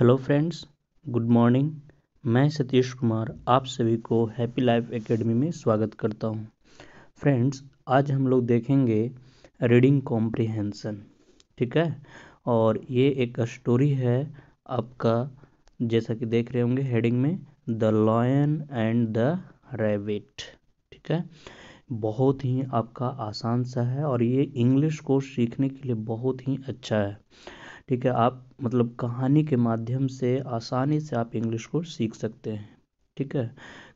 hello friends good morning मैं सतीश कुमार आप सभी को हैप्पी लाइफ एकेडमी में स्वागत करता हूं फ्रेंड्स आज हम लोग देखेंगे रीडिंग कॉम्प्रिहेंसन ठीक है और ये एक स्टोरी है आपका जैसा कि देख रहे होंगे हेडिंग में the lion and the rabbit ठीक है बहुत ही आपका आसान सा है और ये इंग्लिश को सीखने के लिए बहुत ही अच्छा है ठीक है आप मतलब कहानी के माध्यम से आसानी से आप इंग्लिश को सीख सकते हैं ठीक है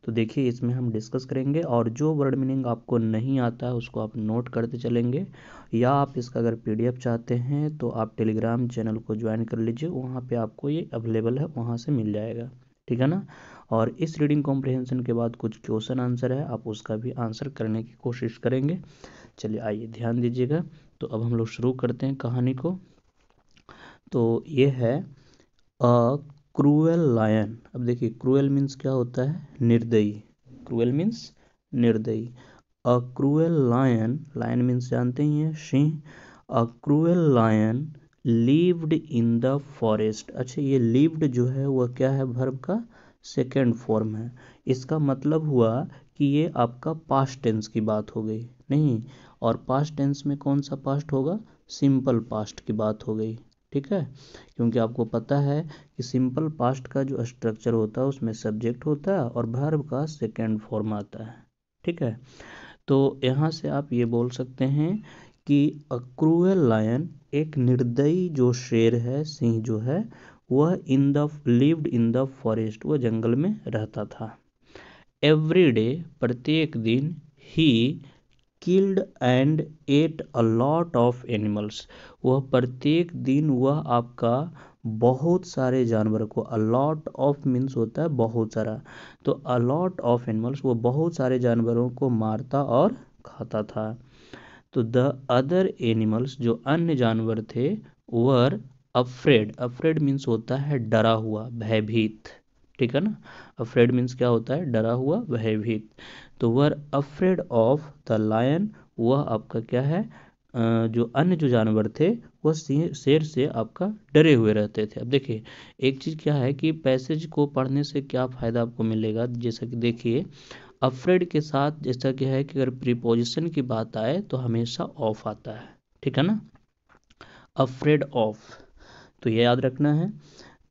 तो देखिए इसमें हम डिस्कस करेंगे और जो वर्ड मीनिंग आपको नहीं आता है उसको आप नोट करते चलेंगे या आप इसका अगर पीडीएफ चाहते हैं तो आप टेलीग्राम चैनल को ज्वाइन कर लीजिए वहाँ पे आपको ये अवेलेबल है वहाँ से मिल जाएगा ठीक है ना और इस रीडिंग कॉम्प्रिहेंशन के बाद कुछ क्वेश्चन आंसर है आप उसका भी आंसर करने की कोशिश करेंगे चलिए आइए ध्यान दीजिएगा तो अब हम लोग शुरू करते हैं कहानी को तो ये है अ क्रूएल लायन अब देखिए क्रूएल मीन्स क्या होता है निर्दयी क्रूएल मीन्स निर्दयी a cruel lion lion means जानते ही हैं सिंह a cruel lion lived in the forest अच्छा ये लिव्ड जो है वह क्या है भर्ब का सेकेंड फॉर्म है इसका मतलब हुआ कि ये आपका पास्ट टेंस की बात हो गई नहीं और पास्ट टेंस में कौन सा पास्ट होगा सिंपल पास्ट की बात हो गई ठीक है क्योंकि आपको पता है कि सिंपल पास्ट का जो स्ट्रक्चर होता है उसमें सब्जेक्ट होता है और भर्व का सेकेंड फॉर्म आता है ठीक है तो यहाँ से आप ये बोल सकते हैं कि अक्रूएल लायन एक निर्दयी जो शेर है सिंह जो है वह in the lived in the forest वह जंगल में रहता था एवरी डे प्रत्येक दिन ही killed and ate a lot of animals वह प्रत्येक दिन वह आपका बहुत सारे जानवर को अलॉट ऑफ मीन्स होता है बहुत सारा तो अलॉट ऑफ एनिमल्स वो बहुत सारे जानवरों को मारता और खाता था तो द अदर एनिमल्स जो अन्य जानवर थे वर अफ्रेड अफ्रेड मीन्स होता है डरा हुआ भयभीत ठीक है ना अफ्रेड मीन्स क्या होता है डरा हुआ भयभीत तो were afraid of the lion वह आपका क्या है जो अन्य जो जानवर थे वह शेर से आपका डरे हुए रहते थे अब देखिए एक चीज़ क्या है कि पैसेज को पढ़ने से क्या फ़ायदा आपको मिलेगा जैसा कि देखिए अफ्रेड के साथ जैसा क्या है कि अगर प्रीपोजिशन की बात आए तो हमेशा ऑफ आता है ठीक है ना अफ्रेड ऑफ तो ये याद रखना है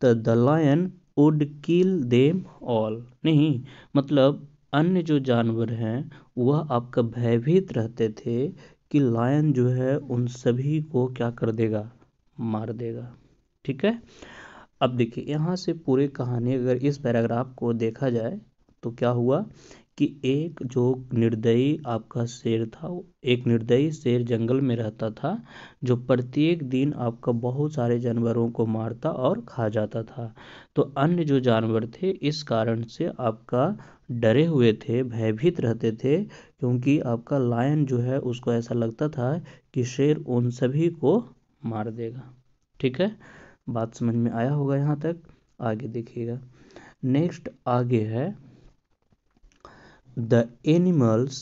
द तो lion would kill them all नहीं मतलब अन्य जो जानवर हैं वह आपका भयभीत रहते थे कि लायन जो है उन सभी को क्या कर देगा मार देगा ठीक है अब देखिए यहाँ से पूरी कहानी अगर इस पैराग्राफ को देखा जाए तो क्या हुआ कि एक जो निर्दयी आपका शेर था एक निर्दयी शेर जंगल में रहता था जो प्रत्येक दिन आपका बहुत सारे जानवरों को मारता और खा जाता था तो अन्य जो जानवर थे इस कारण से आपका डरे हुए थे भयभीत रहते थे क्योंकि आपका लायन जो है उसको ऐसा लगता था कि शेर उन सभी को मार देगा ठीक है बात समझ में आया होगा यहाँ तक आगे देखिएगा नेक्स्ट आगे है the animals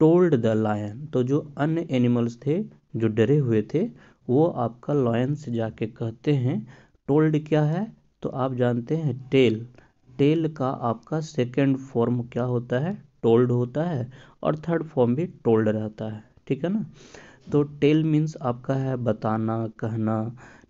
told the lion तो जो अन्य एनिमल्स थे जो डरे हुए थे वो आपका लॉयन से जाके कहते हैं टोल्ड क्या है तो आप जानते हैं टेल टेल का आपका सेकेंड फॉर्म क्या होता है टोल्ड होता है और थर्ड फॉर्म भी टोल्ड रहता है ठीक है ना तो टेल मीन्स आपका है बताना कहना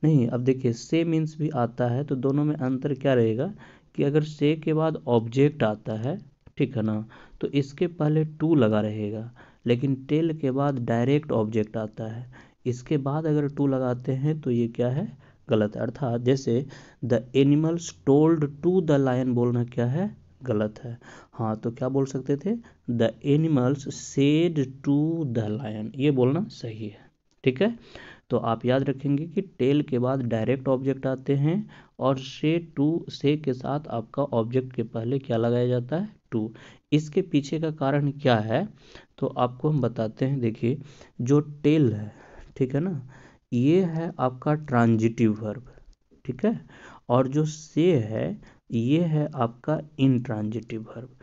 नहीं अब देखिए से मीन्स भी आता है तो दोनों में अंतर क्या रहेगा कि अगर से के बाद ऑब्जेक्ट आता है ठीक है ना तो इसके पहले टू लगा रहेगा लेकिन टेल के बाद डायरेक्ट ऑब्जेक्ट आता है इसके बाद अगर टू लगाते हैं तो ये क्या है गलत अर्थात जैसे the animals told to the lion बोलना क्या है गलत है हाँ तो क्या बोल सकते थे the animals said to the lion ये बोलना सही है ठीक है तो आप याद रखेंगे कि टेल के बाद डायरेक्ट ऑब्जेक्ट आते हैं और से टू से के साथ आपका ऑब्जेक्ट के पहले क्या लगाया जाता है टू इसके पीछे का कारण क्या है तो आपको हम बताते हैं देखिए जो टेल है ठीक है ना ये है आपका ट्रांजिटिव वर्ब ठीक है और जो से है ये है आपका इनट्रांजिटिव वर्ब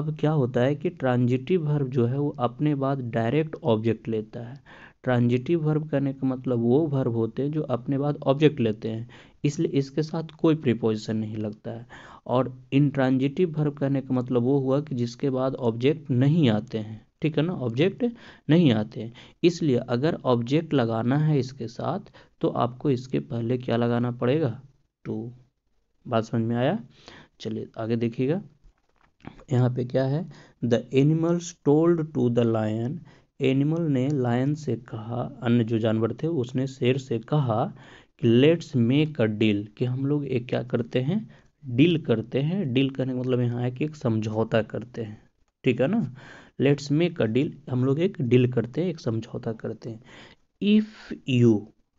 अब क्या होता है कि ट्रांजिटिव वर्ब जो है वो अपने बाद डायरेक्ट ऑब्जेक्ट लेता है ट्रांजिटिव वर्ब कहने का मतलब वो वर्ब होते हैं जो अपने बाद ऑब्जेक्ट लेते हैं इसलिए इसके साथ कोई प्रीपोजिशन नहीं लगता है और इंट्रांजिटिव वर्ब कहने का मतलब वो हुआ कि जिसके बाद ऑब्जेक्ट नहीं आते हैं ठीक है ना ऑब्जेक्ट नहीं आते हैं इसलिए अगर ऑब्जेक्ट लगाना है इसके साथ तो आपको इसके पहले क्या लगाना पड़ेगा टू बात समझ में आया चलिए आगे देखिएगा यहाँ पे क्या है the animals told to the lion animal ने लायन से कहा अन्य जो जानवर थे उसने शेर से कहा कि लेट्स मेक अ डील कि हम लोग एक क्या करते हैं डील करते हैं डील करने का मतलब यहाँ है कि एक समझौता करते हैं ठीक है ना लेट्स मेक अ डील हम लोग एक डील करते हैं एक समझौता करते हैं इफ़ यू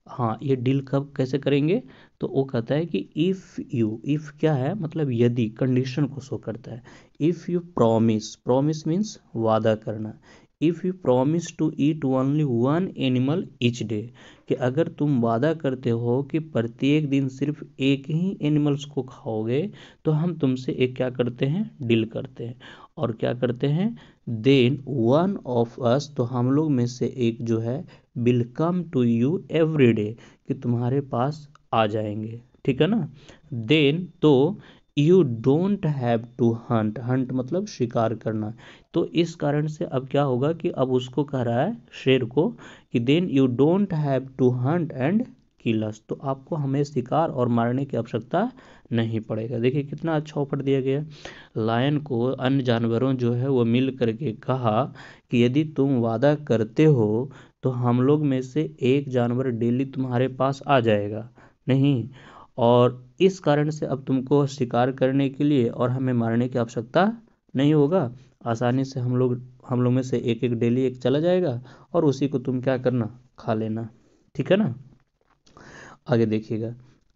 हाँ ये डील कब कैसे करेंगे तो वो कहता है कि इफ़ यू इफ़ क्या है मतलब यदि कंडीशन को शो करता है if you promise promise means वादा करना if you promise to eat only one animal each day कि अगर तुम वादा करते हो कि प्रत्येक दिन सिर्फ एक ही एनिमल्स को खाओगे तो हम तुमसे एक क्या करते हैं डील करते हैं और क्या करते हैं देन वन ऑफ अस तो हम लोग में से एक जो है will come to you every day कि तुम्हारे पास आ जाएंगे ठीक है ना देन तो you don't have to hunt hunt मतलब शिकार करना तो इस कारण से अब क्या होगा कि अब उसको कह रहा है शेर को कि then you don't have to hunt and kills तो आपको हमें शिकार और मारने की आवश्यकता नहीं पड़ेगा देखिए कितना अच्छा ऑफर दिया गया लायन को अन्य जानवरों जो है वो मिल करके कहा कि यदि तुम वादा करते हो तो हम लोग में से एक जानवर डेली तुम्हारे पास आ जाएगा नहीं और इस कारण से अब तुमको शिकार करने के लिए और हमें मारने की आवश्यकता नहीं होगा आसानी से हम लोग हम लोग में से एक एक डेली एक चला जाएगा और उसी को तुम क्या करना खा लेना ठीक है ना आगे देखिएगा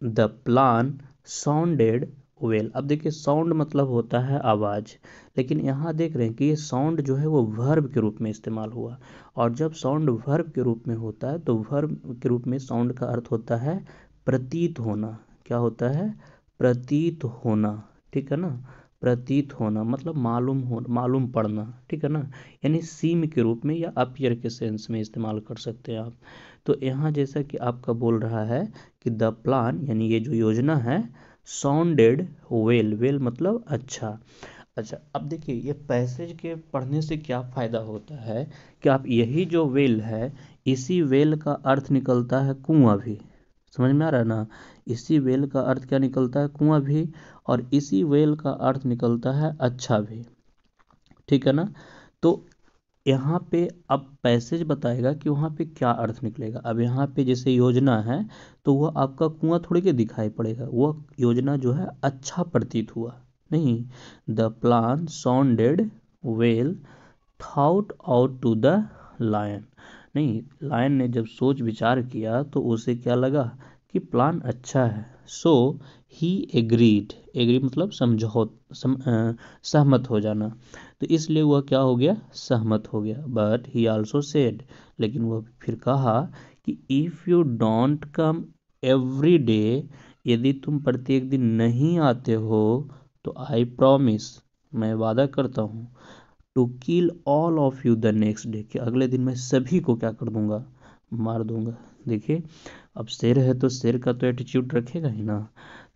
द प्लान साउंडेड वेल अब देखिए साउंड मतलब होता है आवाज़ लेकिन यहाँ देख रहे हैं कि ये साउंड जो है वो वर्ब के रूप में इस्तेमाल हुआ और जब साउंड वर्ब के रूप में होता है तो वर्ब के रूप में साउंड का अर्थ होता है प्रतीत होना क्या होता है प्रतीत होना ठीक है ना प्रतीत होना मतलब मालूम हो मालूम पड़ना ठीक है ना यानी सीम के रूप में या अपियर के सेंस में इस्तेमाल कर सकते हैं आप तो यहाँ जैसा कि आपका बोल रहा है कि द प्लान यानी ये जो योजना है साउंडेड वेल वेल मतलब अच्छा अच्छा अब देखिए ये पैसेज के पढ़ने से क्या फ़ायदा होता है कि आप यही जो वेल है इसी वेल का अर्थ निकलता है कुआं भी समझ में आ रहा है ना इसी वेल का अर्थ क्या निकलता है कुआं भी और इसी वेल का अर्थ निकलता है अच्छा भी ठीक है ना तो यहाँ पे अब पैसेज बताएगा कि वहाँ पे क्या अर्थ निकलेगा अब यहाँ पे जैसे योजना है तो वह आपका कुआं थोड़ी के दिखाई पड़ेगा वह योजना जो है अच्छा प्रतीत हुआ नहीं the plan sounded well thought out to the lion नहीं लायन ने जब सोच विचार किया तो उसे क्या लगा कि प्लान अच्छा है सो ही एग्रीड एग्री मतलब समझौत सम, सहमत हो जाना तो इसलिए वह क्या हो गया सहमत हो गया बट ही आल्सो सेड लेकिन वह फिर कहा कि if you don't come every day यदि तुम प्रत्येक दिन नहीं आते हो तो आई प्रॉमिस मैं वादा करता हूँ to kill all of you the next day कि अगले दिन मैं सभी को क्या कर दूंगा मार दूंगा देखिए अब शेर है तो शेर का तो एटीट्यूड रखेगा ही ना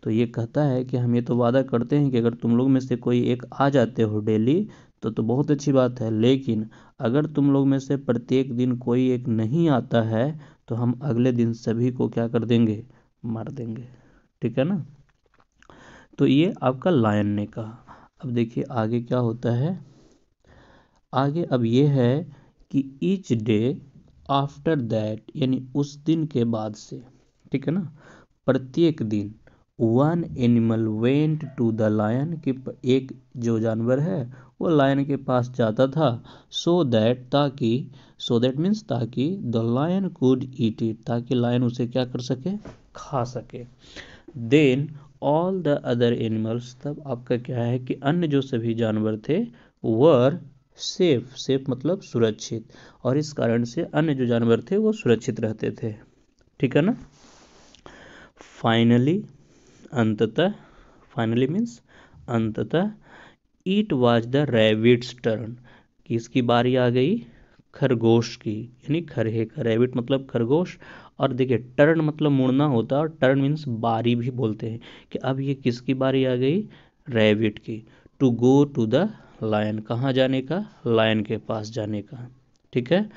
तो ये कहता है कि हम ये तो वादा करते हैं कि अगर तुम लोग में से कोई एक आ जाते हो डेली तो तो बहुत अच्छी बात है लेकिन अगर तुम लोग में से प्रत्येक दिन कोई एक नहीं आता है तो हम अगले दिन सभी को क्या कर देंगे मार देंगे ठीक है ना तो ये आपका लायन ने कहा अब देखिए आगे क्या होता है आगे अब ये है कि ईच डे आफ्टर दैट यानी उस दिन के बाद से ठीक है ना प्रत्येक दिन one animal went to the lion के एक जो जानवर है वो लायन के पास जाता था सो दैट ताकि सो दैट मीन्स ताकि the lion could eat it ताकि लायन उसे क्या कर सके खा सके then all the other animals तब आपका क्या है कि अन्य जो सभी जानवर थे वर सेफ सेफ मतलब सुरक्षित और इस कारण से अन्य जो जानवर थे वो सुरक्षित रहते थे ठीक है ना फाइनली अंततः फाइनली मीन्स अंततः it was the rabbit's turn इसकी बारी आ गई खरगोश की यानी खरहे का रेबिट मतलब खरगोश और देखिए टर्न मतलब मुड़ना होता है और टर्न मीन्स बारी भी बोलते हैं कि अब ये किसकी बारी आ गई रेबिट की to go to the lion कहाँ जाने का लायन के पास जाने का ठीक है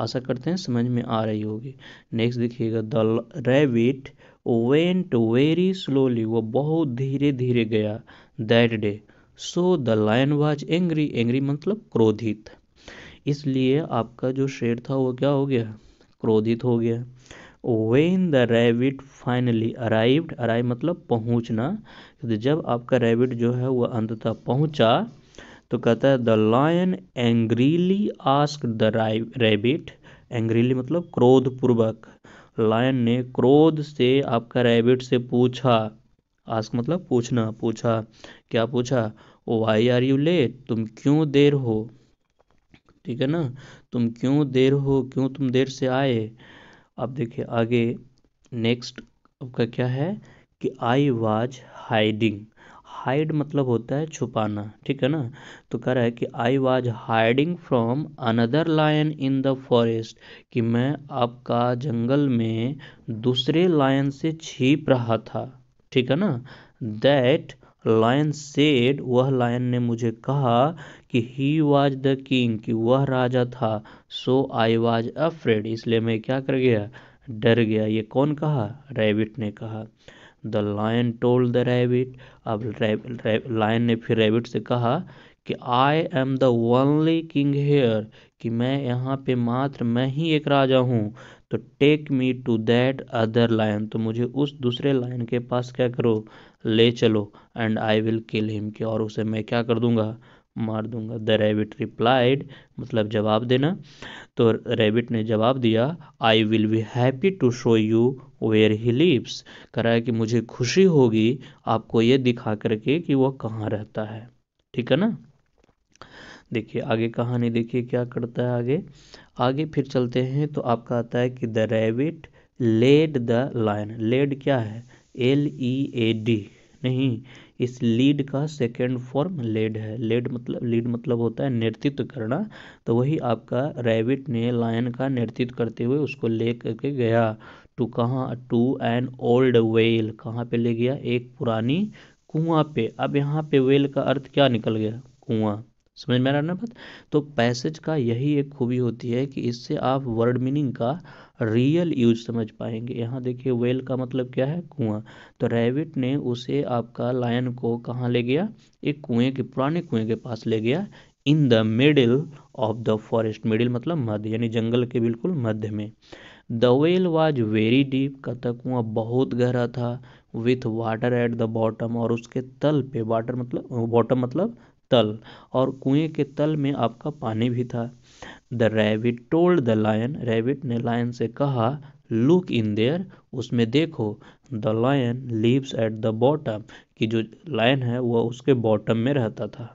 आशा करते हैं समझ में आ रही होगी नेक्स्ट देखिएगा the rabbit went very slowly वो बहुत धीरे धीरे गया that day so the lion was angry angry मतलब क्रोधित इसलिए आपका जो शेर था वो क्या हो गया क्रोधित हो गया when the rabbit finally arrived arrive मतलब पहुंचना जब आपका रेबिट जो है वह अंततः पहुंचा तो कहता है the lion angrily ask the rabbit angrily मतलब क्रोधपूर्वक लायन ने क्रोध से आपका रैबिट से पूछा आस्क मतलब पूछना पूछा क्या पूछा वाई आर यू लेट तुम क्यों देर हो ठीक है ना तुम क्यों देर हो क्यों तुम देर से आए अब देखिए आगे नेक्स्ट आपका क्या है कि आई वाज हाइडिंग हाइड मतलब होता है छुपाना ठीक है ना तो कह रहा है कि I was hiding from another lion in the forest कि मैं आपका जंगल में दूसरे लायन से छिप रहा था ठीक है ना दैट लायन सेड वह लायन ने मुझे कहा कि ही वॉज द किंग कि वह राजा था सो आई वॉज अफ्रेड इसलिए मैं क्या कर गया डर गया ये कौन कहा रेबिट ने कहा the lion told the rabbit अब लायन ने फिर रैबिट से कहा कि I am the only king here कि मैं यहाँ पे मात्र मैं ही एक राजा हूँ तो take me to that other lion तो मुझे उस दूसरे लायन के पास क्या करो ले चलो and I will kill him के और उसे मैं क्या कर दूंगा मार दूंगा द रेबिट रिप्लाइड मतलब जवाब देना तो रेबिट ने जवाब दिया I will be happy to show you where he lives कह रहा है कि मुझे खुशी होगी आपको ये दिखा करके कि वह कहाँ रहता है ठीक है ना देखिए आगे कहानी देखिए क्या करता है आगे आगे फिर चलते हैं तो आपका आता है कि the rabbit led the line led क्या है एल ई ए डी नहीं इस लीड का सेकेंड फॉर्म लेड है लेड मतलब लीड मतलब होता है नेतृत्व करना तो वही आपका रैबिट ने लायन का नेतृत्व करते हुए उसको ले करके गया टू कहाँ टू एन ओल्ड वेल कहाँ पे ले गया एक पुरानी कुआं पे अब यहाँ पे वेल का अर्थ क्या निकल गया कुआं समझ में आ रहा है ना बात तो पैसेज का यही एक खूबी होती है कि इससे आप वर्ड मीनिंग का रियल यूज समझ पाएंगे यहाँ देखिए वेल का मतलब क्या है कुआं तो रैबिट ने उसे आपका लायन को कहाँ ले गया एक कुएं के पुराने कुएं के पास ले गया in the middle of the forest middle मतलब मध्य यानी जंगल के बिल्कुल मध्य में the well was very deep का तक कुआं बहुत गहरा था with water at the bottom और उसके तल पे वाटर मतलब बॉटम मतलब तल और कुएं के तल में आपका पानी भी था the rabbit told the lion rabbit ने लायन से कहा लुक इन देयर उसमें देखो the lion lives at the bottom कि जो लायन है वह उसके बॉटम में रहता था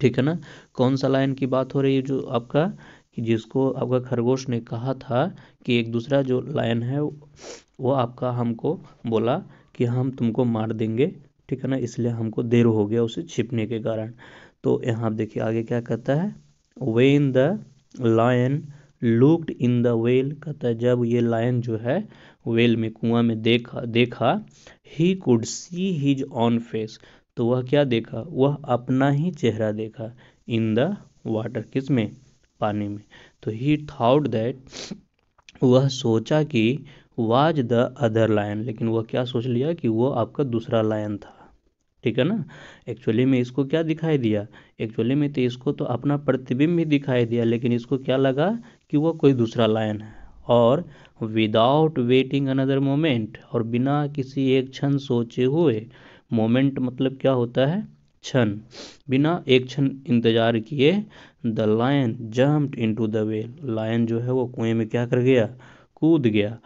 ठीक है ना कौन सा लायन की बात हो रही है जो आपका कि जिसको आपका खरगोश ने कहा था कि एक दूसरा जो लायन है वो आपका हमको बोला कि हम तुमको मार देंगे ठीक है ना इसलिए हमको देर हो गया उसे छिपने के कारण तो यहाँ आप देखिए आगे क्या कहता है when in the lion looked in the well कहता है जब ये लायन जो है वेल में कुआं में देखा देखा ही could see his own face तो वह क्या देखा वह अपना ही चेहरा देखा इन द वाटर किस में पानी में तो ही थाउट दैट वह सोचा कि वाज द अदर लायन लेकिन वह क्या सोच लिया कि वो आपका दूसरा लायन था ठीक है ना एक्चुअली में इसको क्या दिखाई दिया एक्चुअली में तो इसको तो अपना प्रतिबिंब भी दिखाई दिया लेकिन इसको क्या लगा कि वह कोई दूसरा लायन है और विदाउट वेटिंग अनदर मोमेंट और बिना किसी एक क्षण सोचे हुए मोमेंट मतलब क्या होता है क्षण बिना एक क्षण इंतजार किए the lion jumped into the well lion जो है वो कुएं में क्या कर गया कूद गया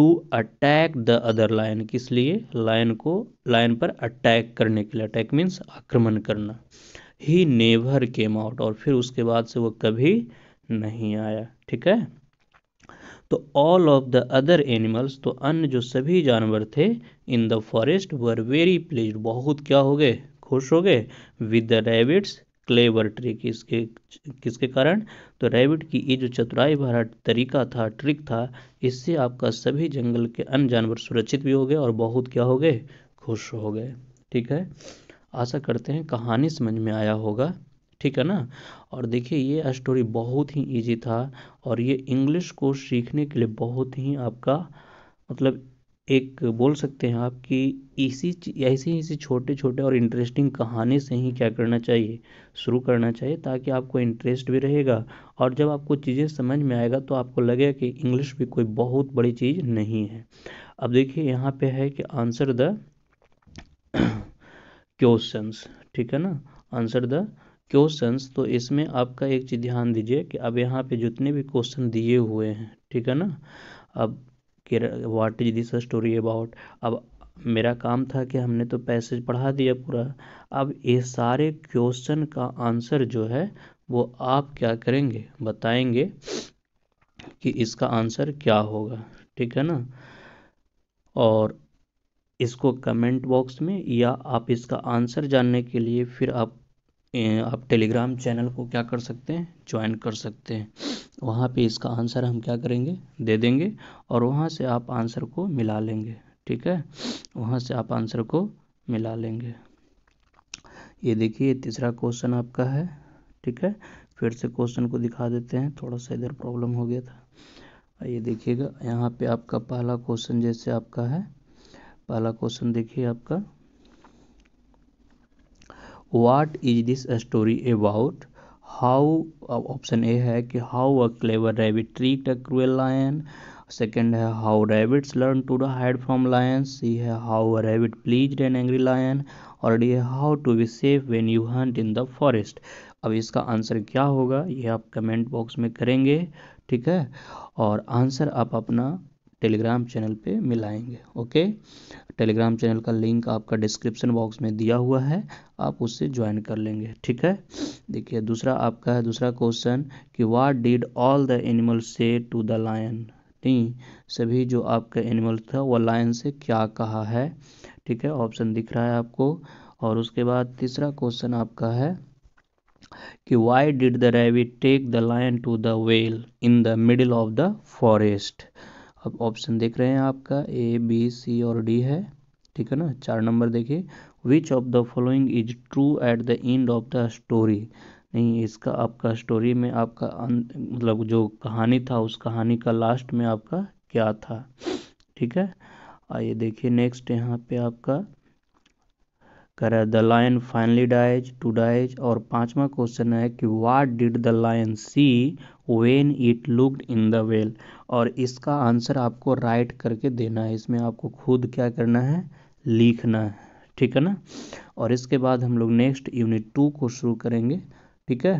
to attack the other line किस लिए लाइन को लाइन पर अटैक करने के लिए अटैक मीन्स आक्रमण करना ही नेवर केम आउट और फिर उसके बाद से वो कभी नहीं आया ठीक है तो all of the other animals तो अन्य जो सभी जानवर थे in the forest were very pleased बहुत क्या हो गए खुश हो गए with the rabbit's clever trick इसके किसके कारण तो रैबिट की ये जो चतुराई भरा तरीका था ट्रिक था इससे आपका सभी जंगल के अन्य जानवर सुरक्षित भी हो गए और बहुत क्या हो गए खुश हो गए ठीक है आशा करते हैं कहानी समझ में आया होगा ठीक है ना और देखिए ये स्टोरी बहुत ही इजी था और ये इंग्लिश को सीखने के लिए बहुत ही आपका मतलब एक बोल सकते हैं आप कि इसी ऐसी ऐसी छोटे छोटे और इंटरेस्टिंग कहानी से ही क्या करना चाहिए शुरू करना चाहिए ताकि आपको इंटरेस्ट भी रहेगा और जब आपको चीज़ें समझ में आएगा तो आपको लगेगा कि इंग्लिश भी कोई बहुत बड़ी चीज़ नहीं है अब देखिए यहाँ पे है कि आंसर द क्वेश्चंस ठीक है ना आंसर द क्वेश्चंस तो इसमें आपका एक चीज़ ध्यान दीजिए कि अब यहाँ पे जितने भी क्वेश्चन दिए हुए हैं ठीक है ना अब कि what is this story about अब मेरा काम था कि हमने तो पैसेज पढ़ा दिया पूरा अब ये सारे क्वेश्चन का आंसर जो है वो आप क्या करेंगे बताएंगे कि इसका आंसर क्या होगा ठीक है ना और इसको कमेंट बॉक्स में या आप इसका आंसर जानने के लिए फिर आप आप टेलीग्राम चैनल को क्या कर सकते हैं ज्वाइन कर सकते हैं वहाँ पे इसका आंसर हम क्या करेंगे दे देंगे और वहाँ से आप आंसर को मिला लेंगे ठीक है वहाँ से आप आंसर को मिला लेंगे ये देखिए तीसरा क्वेश्चन आपका है ठीक है फिर से क्वेश्चन को दिखा देते हैं थोड़ा सा इधर प्रॉब्लम हो गया था ये देखिएगा यहाँ पे आपका पहला क्वेश्चन जैसे आपका है पहला क्वेश्चन देखिए आपका what is this story about how option A है कि how a clever rabbit treat a cruel lion second है how rabbits learn to hide from lion C है how a rabbit please an angry lion और D है how to be safe when you hunt in the forest अब इसका answer क्या होगा ये आप कमेंट बॉक्स में करेंगे ठीक है और आंसर आप अपना टेलीग्राम चैनल पे मिलाएंगे ओके टेलीग्राम चैनल का लिंक आपका डिस्क्रिप्शन बॉक्स में दिया हुआ है आप उससे ज्वाइन कर लेंगे ठीक है देखिए दूसरा आपका है दूसरा क्वेश्चन कि what did all the animal say to the lion नहीं सभी जो आपका एनिमल था वह लायन से क्या कहा है ठीक है ऑप्शन दिख रहा है आपको और उसके बाद तीसरा क्वेश्चन आपका है कि why did the rabbit take the lion to the well in the middle of the forest अब ऑप्शन देख रहे हैं आपका ए बी सी और डी है ठीक है ना चार नंबर देखिए which of the following is true at the end of the story नहीं इसका आपका स्टोरी में आपका अं-, मतलब जो कहानी था उस कहानी का लास्ट में आपका क्या था ठीक है आइए देखिए नेक्स्ट यहाँ पे आपका कर the lion finally dies to dies और पांचवा क्वेश्चन है कि what did the lion see when it looked in the well और इसका आंसर आपको राइट करके देना है इसमें आपको खुद क्या करना है लिखना है ठीक है ना और इसके बाद हम लोग नेक्स्ट यूनिट टू को शुरू करेंगे ठीक है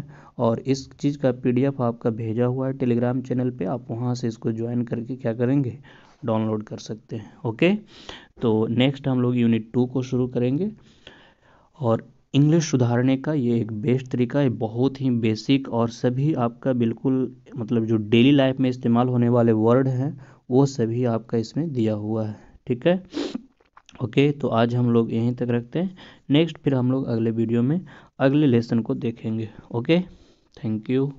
और इस चीज़ का पीडीएफ आपका भेजा हुआ है टेलीग्राम चैनल पे आप वहाँ से इसको ज्वाइन करके क्या करेंगे डाउनलोड कर सकते हैं ओके तो नेक्स्ट हम लोग यूनिट टू को शुरू करेंगे और इंग्लिश सुधारने का ये एक बेस्ट तरीका है बहुत ही बेसिक और सभी आपका बिल्कुल मतलब जो डेली लाइफ में इस्तेमाल होने वाले वर्ड हैं वो सभी आपका इसमें दिया हुआ है ठीक है ओके तो आज हम लोग यहीं तक रखते हैं नेक्स्ट फिर हम लोग अगले वीडियो में अगले लेसन को देखेंगे ओके थैंक यू